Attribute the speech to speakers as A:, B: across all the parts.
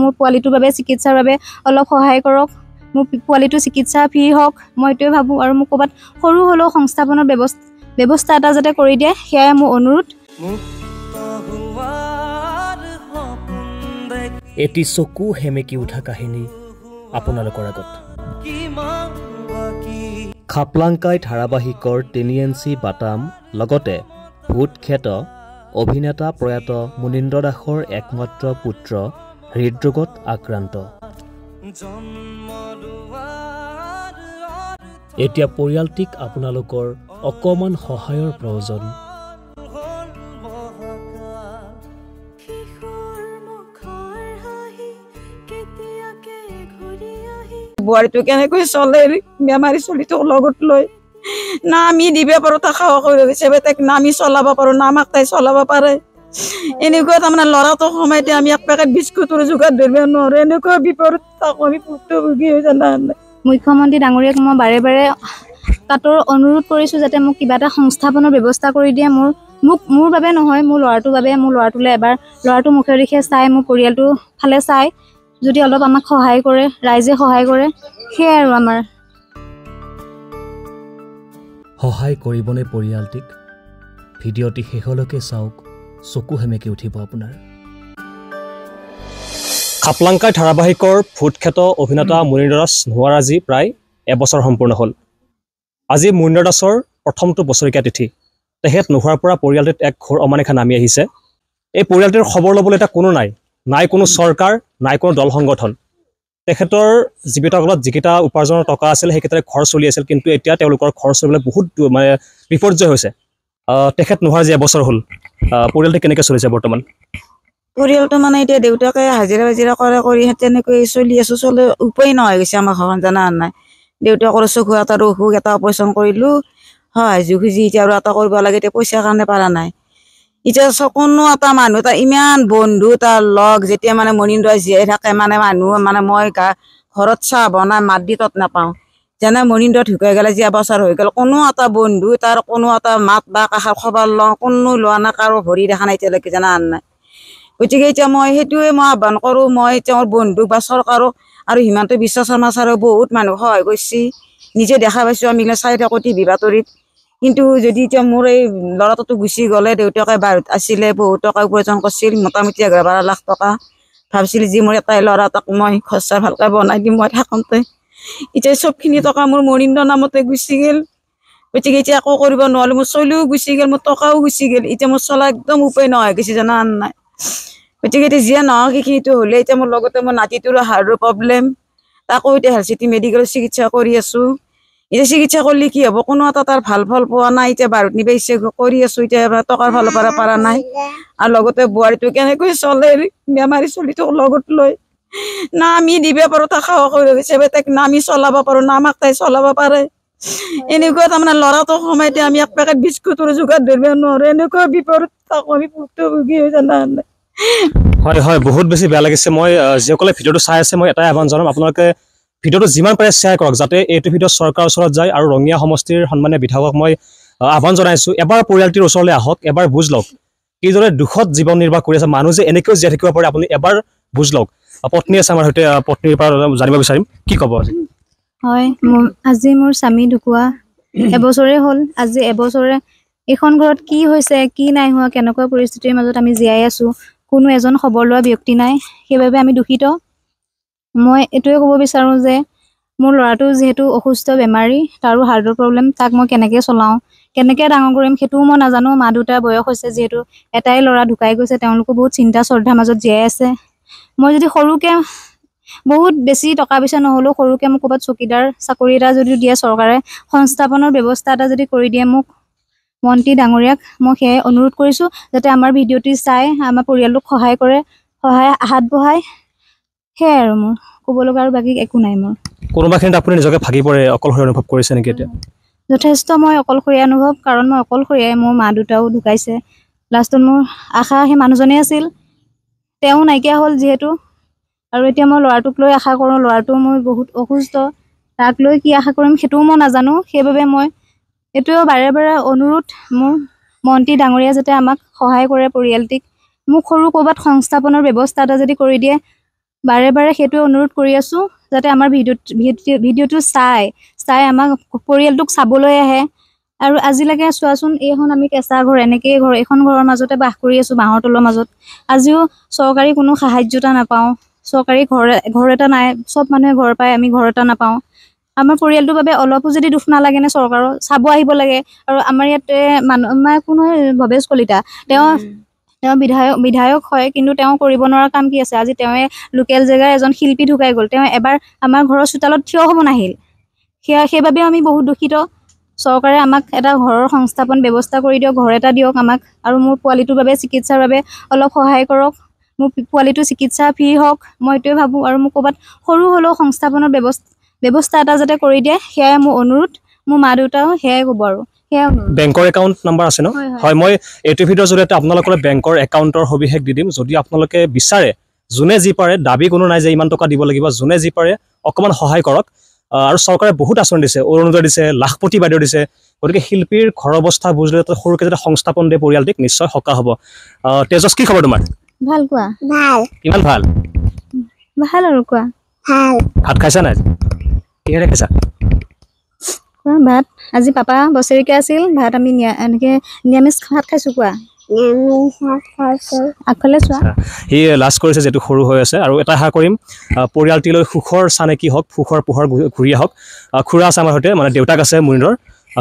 A: মোৰ পোৱালিটোৰ বাবে চিকিৎসাৰ বাবে অলপ সহায় কৰক মোৰ পোৱালিটোৰ চিকিৎসা ফ্ৰী হওক মই এইটোৱে ভাবোঁ আৰু মোক ক'ৰবাত সৰু হ'লেও সংস্থাপনৰ ব্যৱস্থা ব্যৱস্থা এটা যাতে কৰি দিয়ে সেয়াই মোৰ
B: অনুৰোধ এটি চকু সেমেকি উঠা কাহিনী আপোনালোকৰ আগত খাপলাংকাই ধাৰাবাহিকৰ টেনিয়েঞ্চি বাটাম লগতে ভূত ভূতখ্যাত অভিনেতা প্ৰয়াত মুনীন্দ্ৰ দাসৰ একমাত্ৰ পুত্ৰ হৃদৰোগত আক্ৰান্ত এতিয়া পৰিয়ালটিক আপোনালোকৰ অকণমান সহায়ৰ প্ৰয়োজন
C: বোৱাৰীটো কেনেকৈ চলে বেমাৰী চলিটো লগত লৈ না আমি দিব পাৰোঁ তাক সাহস হিচাপে তাইক না আমি চলাব পাৰোঁ না আমাক তাই চলাব পাৰে এনেকুৱা তাৰমানে ল'ৰাটোক সময় এতিয়া আমি এক পেকেট বিস্কুটৰ যোগাত ধৰিব নোৱাৰোঁ এনেকুৱা বিপৰীত আমি ভুক্তভোগী হৈ জানা
A: মুখ্যমন্ত্ৰী ডাঙৰীয়াক মই বাৰে বাৰে তাতৰ অনুৰোধ কৰিছোঁ যাতে মোক কিবা এটা সংস্থাপনৰ ব্যৱস্থা কৰি দিয়ে মোৰ মোক মোৰ বাবে নহয় মোৰ ল'ৰাটোৰ বাবে মোৰ ল'ৰাটোলৈ এবাৰ ল'ৰাটো মুখেৰে দিশে চাই মোৰ পৰিয়ালটো ফালে চাই যদি অলপ আমাক সহায় কৰে ৰাইজে সহায় কৰে সেয়াই আৰু আমাৰ
B: সহায় কৰিবনে পৰিয়ালটিক ভিডিঅ'টি শেষলৈকে চাওক চকু সেমেকি উঠিব আপোনাৰ খাপলাংকাই ধাৰাবাহিকৰ ভূতখ্যাত অভিনেতা মুনিৰ দাস নোহোৱাৰ আজি প্ৰায় এবছৰ সম্পূৰ্ণ হ'ল আজি মুনিৰ দাসৰ প্ৰথমটো বছৰেকীয়া তিথি তেখেত নোহোৱাৰ পৰা পৰিয়ালটোত এক ঘোৰ অমানিশা নামি আহিছে এই পৰিয়ালটোৰ খবৰ ল'বলৈ এতিয়া কোনো নাই নাই কোনো চৰকাৰ নাই কোনো দল সংগঠন তেখেতৰ কালত যিকেইটা উপাৰ্জনৰ টকা আছিল সেইকেইটাৰে ঘৰ চলি আছিল কিন্তু এতিয়া তেওঁলোকৰ ঘৰ চলিবলৈ বহুত মানে বিপৰ্যয় হৈছে তেখেত নোহোৱাৰ যি এবছৰ হ'ল পৰিয়ালটো কেনেকে চলিছে বৰ্তমান
C: পৰিয়ালটো মানে এতিয়া দেউতাকে হাজিৰা বাজিৰা কৰে কৰি তেনেকৈ চলি আছোঁ চলে উপায় নহয় গৈছে আমাৰ ঘৰখন জানা নাই দেউতাকৰ চকু এটাৰ অসুখ এটা অপাৰেচন কৰিলোঁ হয় জুখুজি এতিয়া আৰু এটা কৰিব লাগে এতিয়া পইচাৰ কাৰণে পাৰা নাই এতিয়া চকুনো এটা মানুহ এটা ইমান বন্ধু তাৰ লগ যেতিয়া মানে মনিন্দ্ৰ জীয়াই থাকে মানে মানুহ মানে মই ঘৰত চাহ বনাই মাত দি তাত নাপাওঁ যেনে মৰিন্দ ঢুকাই গেলে যি এবছৰ হৈ গ'ল কোনো এটা বন্ধু তাৰ কোনো এটা মাত বা কাষাৰ খবৰ লওঁ কোনো লোৱা নাই কাৰো ভৰি দেখা নাই এতিয়ালৈকে জানা নাই গতিকে এতিয়া মই সেইটোৱে মই আহ্বান কৰোঁ মই তেওঁৰ বন্ধুক বা চৰকাৰক আৰু হিমন্ত বিশ্ব শৰ্মা ছাৰো বহুত মানুহ সহায় কৰিছে নিজে দেখা পাইছোঁ আমি চাই থাকোঁ টিভি বাতৰিত কিন্তু যদি এতিয়া মোৰ এই ল'ৰাটোতো গুচি গ'লে দেউতাকে বাহিৰত আছিলে বহুত টকা উপাৰ্জন কৰিছিল মোটামুটি এঘাৰ বাৰ লাখ টকা ভাবিছিল যে মোৰ এটাই ল'ৰা তাক মই খৰচা ভালকৈ বনাই দিম মই থাকোঁতে এতিয়া সবখিনি টকা মোৰ মৰিন্দ নামতে গুচি গেল গতিকে এতিয়া একো কৰিব নোৱাৰিলো মোৰ চলিও গুচি গেল মোৰ টকাও গুচি গেল এতিয়া মোৰ চলা একদম উপায় নহয় গৈছে জানা নাই গতিকে এতিয়া যিয়ে নহওক সেইখিনিতো হ'লে এতিয়া মোৰ লগতে মোৰ নাতিটোৰো হাৰ্টৰ প্ৰব্লেম তাকো এতিয়া হেলচিটি মেডিকেলত চিকিৎসা কৰি আছোঁ এতিয়া চিকিৎসা কৰিলে কি হ'ব কোনো এটা তাৰ ভাল ফল পোৱা নাই এতিয়া বাৰুতনি পাইছে কৰি আছোঁ এতিয়া টকাৰ ফালৰ পৰা পৰা নাই আৰু লগতে বোৱাৰীটো কেনেকৈ চলে বেমাৰী চলিটোক লগত লয় নামি দিব পাৰো থকা হিচাপে তাইক না চলাব পাৰোঁ না তাই চলাব পাৰে এনেকুৱা তাৰমানে ল'ৰাটো সময় আমি এক পেকেট বিস্কুটৰ যোগাত ধৰিব নোৱাৰোঁ এনেকুৱা বিপৰীত থাকোঁ আমি ভুক্তভোগী হৈ জানে
B: হয় হয় বহুত বেছি বেয়া লাগিছে মই যিসকলে ভিডিঅ'টো চাই আছে মই এটাই আহ্বান জনাম আপোনালোকে ভিডিঅ'টো যিমান পাৰে শ্বেয়াৰ কৰক যাতে এইটো ভিডিঅ' চৰকাৰৰ ওচৰত যায় আৰু ৰঙীয়া সমষ্টিৰ সন্মানীয় বিধায়কক মই আহ্বান জনাইছোঁ এবাৰ পৰিয়ালটিৰ ওচৰলৈ আহক এবাৰ বুজ লওক কিদৰে দুখত জীৱন নিৰ্বাহ কৰি আছে মানুহ যে এনেকৈও জীয়াই থাকিব পাৰে আপুনি এবাৰ বুজ লওক পত্নী আছে আমাৰ সৈতে পত্নীৰ পৰা জানিব বিচাৰিম কি ক'ব আজি
A: হয় আজি মোৰ স্বামী ঢুকুৱা এবছৰে হ'ল আজি এবছৰে এইখন ঘৰত কি হৈছে কি নাই হোৱা কেনেকুৱা পৰিস্থিতিৰ মাজত আমি জীয়াই আছোঁ কোনো এজন খবৰ লোৱা ব্যক্তি নাই সেইবাবে আমি দুখিত মই এইটোৱে ক'ব বিচাৰোঁ যে মোৰ ল'ৰাটো যিহেতু অসুস্থ বেমাৰী তাৰো হাৰ্টৰ প্ৰব্লেম তাক মই কেনেকৈ চলাওঁ কেনেকৈ ডাঙৰ কৰিম সেইটোও মই নাজানো মা দুটাৰ বয়স হৈছে যিহেতু এটাই ল'ৰা ঢুকাই গৈছে তেওঁলোকো বহুত চিন্তা শ্ৰদ্ধাৰ মাজত জীয়াই আছে মই যদি সৰুকে বহুত বেছি টকা পইচা নহ'লেও সৰুকে মোক ক'ৰবাত চকীদাৰ চাকৰি এটা যদি দিয়ে চৰকাৰে সংস্থাপনৰ ব্যৱস্থা এটা যদি কৰি দিয়ে মোক মন্ত্ৰী ডাঙৰীয়াক মই সেয়াই অনুৰোধ কৰিছোঁ যাতে আমাৰ ভিডিঅ'টি চাই আমাৰ পৰিয়ালটোক সহায় কৰে সহায় হাত বঢ়ায় সেয়াই আৰু মোৰ ক'ব লগা আৰু বাকী একো নাই মোৰ
B: কোনোবাখিনিত আপুনি নিজকে ভাগি পৰে অকলশৰীয়া অনুভৱ কৰিছে নেকি এতিয়া
A: যথেষ্ট মই অকলশৰীয়া অনুভৱ কাৰণ মই অকলশৰীয়াই মোৰ মা দেউতাও ঢুকাইছে লাষ্টত মোৰ আশা সেই মানুহজনেই আছিল তেওঁ নাইকিয়া হ'ল যিহেতু আৰু এতিয়া মই ল'ৰাটোক লৈ আশা কৰোঁ ল'ৰাটো মই বহুত অসুস্থ তাক লৈ কি আশা কৰিম সেইটোও মই নাজানো সেইবাবে মই এইটোও বাৰে বাৰে অনুৰোধ মোৰ মন্ত্ৰী ডাঙৰীয়া যাতে আমাক সহায় কৰে পৰিয়ালটিক মোক সৰু ক'ৰবাত সংস্থাপনৰ ব্যৱস্থা এটা যদি কৰি দিয়ে বাৰে বাৰে সেইটোৱে অনুৰোধ কৰি আছোঁ যাতে আমাৰ ভিডিঅ' ভিডিঅ'টো চাই চাই আমাক পৰিয়ালটোক চাবলৈ আহে আৰু আজিলৈকে চোৱাচোন এইখন আমি কেঁচা ঘৰ এনেকেই ঘৰ এইখন ঘৰৰ মাজতে বাস কৰি আছোঁ বাঁহৰ তলৰ মাজত আজিও চৰকাৰী কোনো সাহাৰ্যতা নাপাওঁ চৰকাৰী ঘৰ ঘৰ এটা নাই চব মানুহে ঘৰ পায় আমি ঘৰ এটা নাপাওঁ আমাৰ পৰিয়ালটোৰ বাবে অলপো যদি দুখ নালাগে নে চৰকাৰৰ চাব আহিব লাগে আৰু আমাৰ ইয়াতে মানুহ আমাৰ কোনো ভৱেশ কলিতা তেওঁ তেওঁ বিধায়ক বিধায়ক হয় কিন্তু তেওঁ কৰিব নোৱাৰা কাম কি আছে আজি তেওঁ লোকেল জেগাৰ এজন শিল্পী ঢুকাই গ'ল তেওঁ এবাৰ আমাৰ ঘৰৰ চোতালত থিয় হ'ব নাহিল সেয়া সেইবাবেও আমি বহুত দুখিত চৰকাৰে আমাক এটা ঘৰৰ সংস্থাপন ব্যৱস্থা কৰি দিয়ক ঘৰ এটা দিয়ক আমাক আৰু মোৰ পোৱালিটোৰ বাবে চিকিৎসাৰ বাবে অলপ সহায় কৰক মোৰ পোৱালিটো চিকিৎসা ফ্ৰী হওক মই এইটোৱে ভাবোঁ আৰু মোৰ ক'ৰবাত সৰু হ'লেও সংস্থাপনৰ ব্যৱস্থা ব্যৱস্থা এটা যাতে কৰি দিয়ে সেয়াই মোৰ অনুৰোধ মোৰ মা দেউতাও সেয়াই ক'ব আৰু
B: বেংকৰ একাউণ্ট নাম্বাৰ আছে ন হয় মই এইটো ভিডিঅ'ৰ জৰিয়তে আপোনালোকলৈ বেংকৰ একাউণ্টৰ সবিশেষ দি দিম যদি আপোনালোকে বিচাৰে যোনে যি পাৰে দাবী কোনো নাই যে ইমান টকা দিব লাগিব যোনে যি পাৰে অকণমান সহায় কৰক আৰু চৰকাৰে বহুত আঁচনি দিছে অৰুণোদয় দিছে লাখপতি বাইদেউ দিছে গতিকে শিল্পীৰ ঘৰ অৱস্থা বুজ সৰুকে যাতে সংস্থাপন দিয়ে পৰিয়ালটিক নিশ্চয় সকাহ হব তেজস কি খবৰ তোমাৰ
A: ভাল কোৱা ভাল ইমান ভাল ভাল আৰু কোৱা
B: ভাত খাইছা নাই কিহেৰে খাইছা
A: ভাত আজি পাপা বছৰিকা আছিল ভাত আমি এনেকে নিৰামিষ ভাত খাইছো কোৱা আগফালে চোৱা
B: সি লাজ কৰিছে যিহেতু সৰু হৈ আছে আৰু এটা আশা কৰিম পৰিয়ালটিলৈ সুখৰ চানে কি হওক সুখৰ পোহৰ ঘূৰি আহক খুৰা আছে আমাৰ সৈতে মানে দেউতাক আছে মুনিৰৰ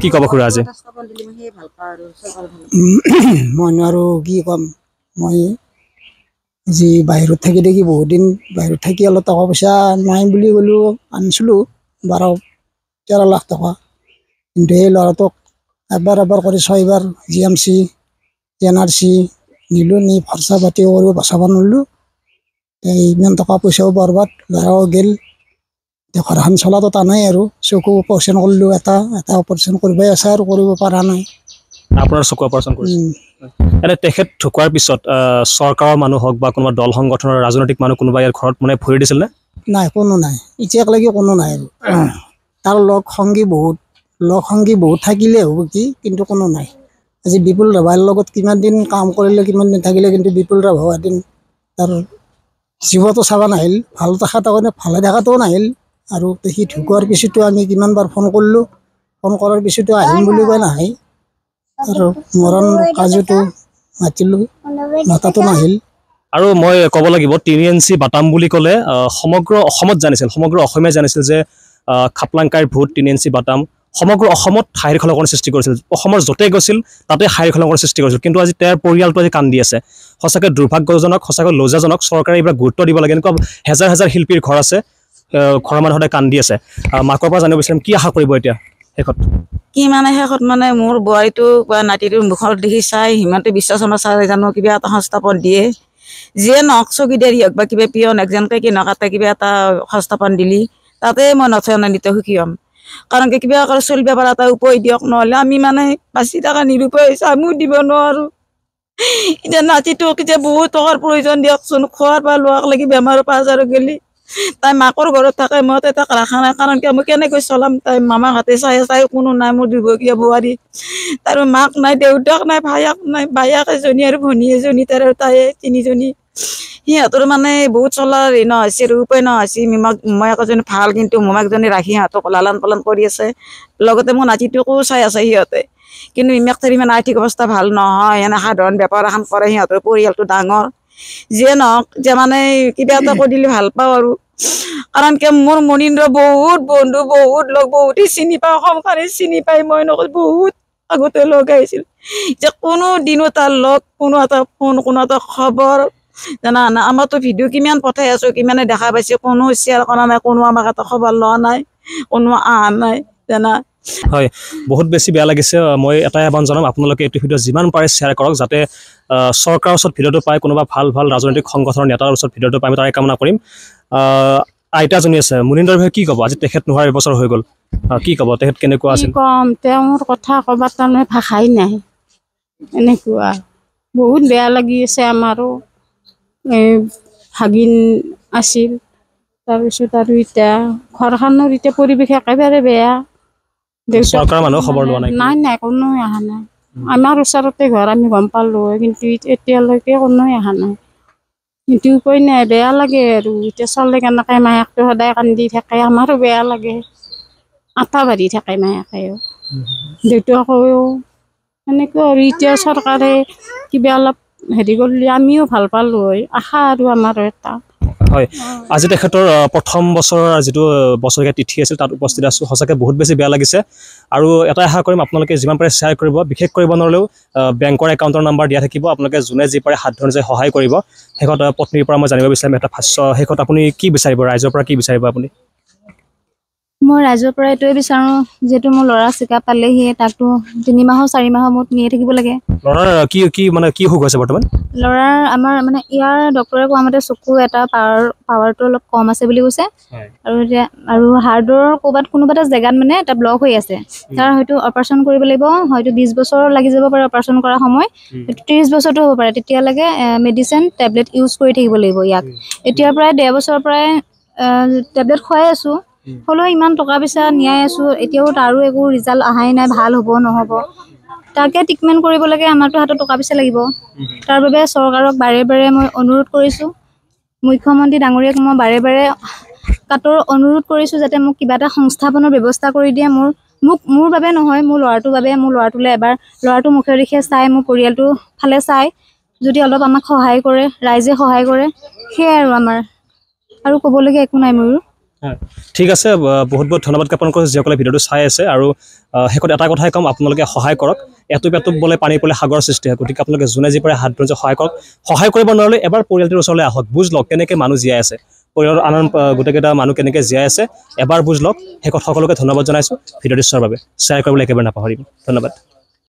B: কি ক'ব খুৰা আজি
D: মইনো আৰু কি ক'ম মই যি বাহিৰত থাকি দেখি দিন বাহিৰত থাকি অলপ টকা পইচা নাই বুলি ক'লেও আনিছিলোঁ বাৰ তেৰ লাখ টকা কিন্তু সেই ল'ৰাটোক এবাৰ এবাৰ কৰি ছয়বাৰ G M C N R C নিলোঁ নি ভৰচা পাতিও কৰিব বচাব নোৱাৰিলোঁ এই ইমান টকা পইচাও বৰবাদ ল'ৰাও গ'ল ঘৰখন চলাটো টানেই আৰু চকু অপাৰেশ্যন কৰিলোঁ এটা এটা অপাৰেশ্যন কৰিবই আছে আৰু কৰিব পৰা নাই
B: আপোনাৰ চকু অপাৰেশ্যন
D: কৰিছে
B: তেখেত ঢুকোৱাৰ পিছত চৰকাৰৰ মানুহ হওক বা কোনোবা দল সংগঠনৰ ৰাজনৈতিক মানুহ কোনোবা ইয়াৰ ঘৰত মানে ভৰি দিছিলনে
D: নাই কোনো নাই এতিয়ালৈকে কোনো নাই আৰু তাৰ লগ সংগী বহুত লগ সংগী বহুত থাকিলে হ'ব কি কিন্তু কোনো নাই আজি বিপুল ৰাভাৰ লগত কিমান দিন কাম কৰিলে কিমান দিন থাকিলে কিন্তু বিপুল ৰাভা এদিন তাৰ জীৱটো চাব নাহিল ভাল দেখা কাৰণে ভালে দেখাটোও নাহিল আৰু সি ঢুকোৱাৰ পিছতো আমি কিমানবাৰ ফোন কৰিলোঁ ফোন কৰাৰ পিছতো আহিম বুলি কয় নাহে আৰু মৰণ কাজুটো মাতিলোঁ মাতাটো নাহিল
B: আৰু মই ক'ব লাগিব তিনি এঞ্চি বাটাম বুলি ক'লে সমগ্ৰ অসমত জানিছিল সমগ্ৰ অসমীয়াই জানিছিল যে খাপলাংকাইৰ ভূত তিনি এঞ্চি বাটাম সমগ্ৰ অসমত হাইৰ খলকৰ সৃষ্টি কৰিছিল অসমৰ য'তে গৈছিল তাতে হাইৰ খলকৰ সৃষ্টি কৰিছিল কিন্তু আজি তেওঁৰ পৰিয়ালটো আজি কান্দি আছে সঁচাকৈ দুৰ্ভাগ্যজনক সঁচাকৈ লজ্জাজনক চৰকাৰে এইবিলাক গুৰুত্ব দিব লাগে এনেকুৱা হেজাৰ হেজাৰ শিল্পীৰ ঘৰ আছে ঘৰৰ মানুহ কান্দি আছে মাকৰ পৰা জানিব বিচাৰিম কি আশা কৰিব এতিয়া শেষত
C: কি মানে শেষত মানে মোৰ বোৱাৰীটোক বা নাতিটোৰ মুখত দেখি চাই সিমন্তী বিশ্ব শৰ্মা ছাৰ জানো কিবা এটা সংস্থাপন দিয়ে যিয়ে নহওক চকী দেৰি হওক বা কিবা পিয়ন একজনকে কি নকাতে কিবা এটা সংস্থাপন দিলি তাতে মই নথৈ অনানিত সুখী হ'ম কাৰণ কি কিবা কৰে চলিব পাৰা এটা উপায় দিয়ক নহ'লে আমি মানে বাচি থকা নিৰুপায় চামো দিব নোৱাৰোঁ এতিয়া নাতিটোক এতিয়া বহুত টকাৰ প্ৰয়োজন দিয়কচোন খোৱাৰ পৰা লোৱাক লাগি বেমাৰৰ পৰা আজাৰ গ'লে তাই মাকৰ ঘৰত থাকে মই তাই তাক ৰখা নাই কাৰণ কি মই কেনেকৈ চলাম তাই মামাক হাতে চাই চাই কোনো নাই মোৰ দুৰ্ভগীয়া বোৱাৰী তাৰ মাক নাই দেউতাক নাই ভায়াক নাই বায়াক এজনী আৰু ভনী এজনী তাৰ আৰু তাই তিনিজনী সিহঁতৰ মানে বহুত চলা হেৰি নহৈছে ৰূপে নহৈছে মীমাক মোমায়েক এজনী ভাল কিন্তু মোমায়েকজনী ৰাখি সিহঁতক লালন পালন কৰি আছে লগতে মোৰ নাতিটোকো চাই আছে সিহঁতে কিন্তু মীমাক থাকি মানে আৰ্থিক অৱস্থা ভাল নহয় এনে সাধাৰণ বেপাৰ এখন কৰে সিহঁতৰ পৰিয়ালটো ডাঙৰ যিয়ে নহওক যে মানে কিবা এটা কৰি দিলে ভাল পাওঁ আৰু কাৰণ কিয় মোৰ মণিন্দ্ৰ বহুত বন্ধু বহুত লগ বহুতেই চিনি পাওঁ অসমখনে চিনি পাই মই নকল বহুত আগতে লগ আহিছিল যে কোনো দিনো তাৰ লগ কোনো এটা ফোন কোনো এটা খবৰ জানা না আমাৰতো ভিডিঅ' কিমান পঠাই আছো কিমানে দেখা পাইছো কোনো শ্বেয়াৰ কৰা নাই কোনো আমাক এটা খবৰ লোৱা নাই কোনো অহা নাই জানা
B: হয় বহুত বেছি বেয়া লাগিছে মই এটাই আহ্বান জনাম আপোনালোকে এইটো ভিডিঅ' যিমান পাৰে শ্বেয়াৰ কৰক যাতে চৰকাৰৰ ওচৰত ভিডিঅ'টো পায় কোনোবা ভাল ভাল ৰাজনৈতিক সংগঠনৰ নেতাৰ ওচৰত ভিডিঅ'টো পায় তাৰে কামনা কৰিম আইতা জনী আছে মুনিন্দৰ বিষয়ে কি ক'ব আজি তেখেত নোহোৱা এবছৰ হৈ গ'ল কি ক'ব তেখেত কেনেকুৱা আছে
C: কম তেওঁৰ কথা ক'বাৰ তাৰমানে ভাষাই নাই এনেকুৱা বহুত বেয়া লাগি আছে আমাৰো ভাগিন আছিল তাৰপিছত আৰু এতিয়া ঘৰখনৰ এতিয়া পৰিৱেশ একেবাৰে বেয়া নাই নাই কোনো অহা নাই আমাৰ ওচৰতে ঘৰ আমি গম পালোঁ কিন্তু এতিয়ালৈকে কোনো অহা নাই কিন্তু উপায় নাই বেয়া লাগে আৰু এতিয়া চলে কেনেকৈ মায়াকটো সদায় কান্দি থাকে আমাৰো বেয়া লাগে আটা বাঢ়ি থাকে মায়াকেও দেউতাকেও সেনেকুৱা আৰু এতিয়া চৰকাৰে কিবা অলপ হেৰি কৰিলে আমিও ভাল পালোঁ হয় আশা আৰু আমাৰ এটা
B: হয় আজি তেখেতৰ প্ৰথম বছৰৰ যিটো বছৰীয়া তিথি আছিল তাত উপস্থিত আছোঁ সঁচাকৈ বহুত বেছি বেয়া লাগিছে আৰু এটাই আশা কৰিম আপোনালোকে যিমান পাৰে শ্বেয়াৰ কৰিব বিশেষ কৰিব নহ'লেও বেংকৰ একাউণ্টৰ নাম্বাৰ দিয়া থাকিব আপোনালোকে যোনে যি পাৰে হাত ধৰণে সহায় কৰিব শেষত পত্নীৰ পৰা মই জানিব বিচাৰিম এটা ভাষ্য শেষত আপুনি কি বিচাৰিব ৰাইজৰ পৰা কি বিচাৰিব আপুনি
A: মই ৰাইজৰ পৰা এইটোৱে বিচাৰো যিহেতু মোৰ ল'ৰা চিকাপ পালেহিয়ে তাকতো তিনিমাহৰ চাৰি মাহৰ মূৰত নিয়ে থাকিব লাগে ল'ৰাৰ আমাৰ মানে ইয়াৰ ডক্টৰে কোৱা মতে চকু এটা পাৱাৰ পাৱাৰটো অলপ কম আছে বুলি কৈছে আৰু এতিয়া আৰু হাৰ্টৰ ক'ৰবাত কোনোবা এটা জেগাত মানে এটা ব্লক হৈ আছে তাৰ হয়তো অপাৰেশ্যন কৰিব লাগিব হয়তো বিছ বছৰ লাগি যাব পাৰে অপাৰেশ্যন কৰাৰ সময় ত্ৰিছ বছৰটো হ'ব পাৰে তেতিয়ালৈকে মেডিচিন টেবলেট ইউজ কৰি থাকিব লাগিব ইয়াক এতিয়াৰ পৰাই ডেৰ বছৰৰ পৰাই টেবলেট খুৱাই আছোঁ হলেও ইমান টকা পইচা নিয়াই আছো এতিয়াও তাৰো একো ৰিজাল্ট অহাই নাই ভাল হ'ব নহ'ব তাকে ট্ৰিটমেণ্ট কৰিব লাগে আমাৰতো হাতত টকা পইচা লাগিব তাৰ বাবে চৰকাৰক বাৰে বাৰে মই অনুৰোধ কৰিছোঁ মুখ্যমন্ত্ৰী ডাঙৰীয়াক মই বাৰে বাৰে কাটৰ অনুৰোধ কৰিছোঁ যাতে মোক কিবা এটা সংস্থাপনৰ ব্যৱস্থা কৰি দিয়ে মোৰ মোক মোৰ বাবে নহয় মোৰ ল'ৰাটোৰ বাবে মোৰ ল'ৰাটোলৈ এবাৰ ল'ৰাটো মুখে দিশে চাই মোৰ পৰিয়ালটো ফালে চাই যদি অলপ আমাক সহায় কৰে ৰাইজে সহায় কৰে সেয়াই আৰু আমাৰ আৰু ক'বলগীয়া একো নাই মোৰ
B: ঠিক আছে বহুত বহুত ধন্যবাদ জ্ঞাপন কৰিছোঁ যিসকলে ভিডিঅ'টো চাই আছে আৰু শেষত এটা কথাই ক'ম আপোনালোকে সহায় কৰক এটোপ এটোপ বোলে পানী পৰিলে সাগৰ সৃষ্টি হয় গতিকে আপোনালোকে যোনে যি পাৰে হাত ধৰিছে সহায় কৰক সহায় কৰিব নোৱাৰিলে এবাৰ পৰিয়ালটোৰ ওচৰলৈ আহক বুজ লওক কেনেকৈ মানুহ জীয়াই আছে পৰিয়ালৰ আন গোটেইকেইটা মানুহ কেনেকৈ জীয়াই আছে এবাৰ বুজ লওক শেষত সকলোকে ধন্যবাদ জনাইছোঁ ভিডিঅ'টো চোৱাৰ বাবে শ্বেয়াৰ কৰিবলৈ একেবাৰে নাপাহৰিম ধন্যবাদ